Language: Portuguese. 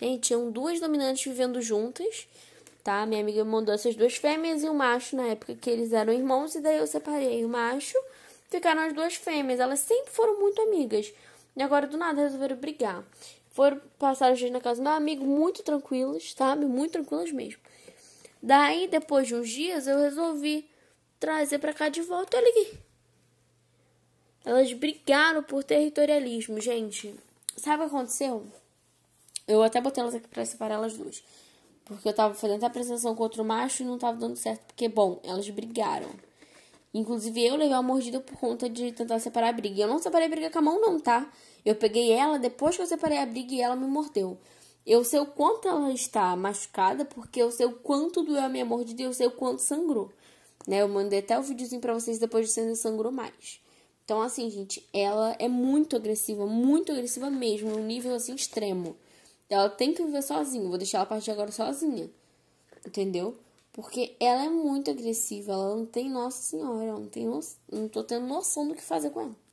Gente, tinham duas dominantes vivendo juntas, tá? Minha amiga me mandou essas duas fêmeas e um macho na época que eles eram irmãos, e daí eu separei o macho, ficaram as duas fêmeas. Elas sempre foram muito amigas. E agora do nada resolveram brigar. Foram passar os dias na casa do meu amigo, muito tranquilos, sabe? Tá? Muito tranquilos mesmo. Daí, depois de uns dias, eu resolvi trazer para cá de volta. e Elas brigaram por territorialismo, gente. Sabe o que aconteceu? Eu até botei elas aqui pra separar elas duas. Porque eu tava fazendo até apresentação com outro macho e não tava dando certo. Porque, bom, elas brigaram. Inclusive, eu levei uma mordida por conta de tentar separar a briga. Eu não separei a briga com a mão, não, tá? Eu peguei ela depois que eu separei a briga e ela me mordeu. Eu sei o quanto ela está machucada, porque eu sei o quanto doeu a minha mordida e eu sei o quanto sangrou. Né? Eu mandei até o videozinho pra vocês depois de você sangrou mais. Então, assim, gente, ela é muito agressiva, muito agressiva mesmo, um nível assim extremo. Ela tem que viver sozinha. Vou deixar ela partir de agora sozinha. Entendeu? Porque ela é muito agressiva. Ela não tem, nossa senhora, ela não tem noção. Não tô tendo noção do que fazer com ela.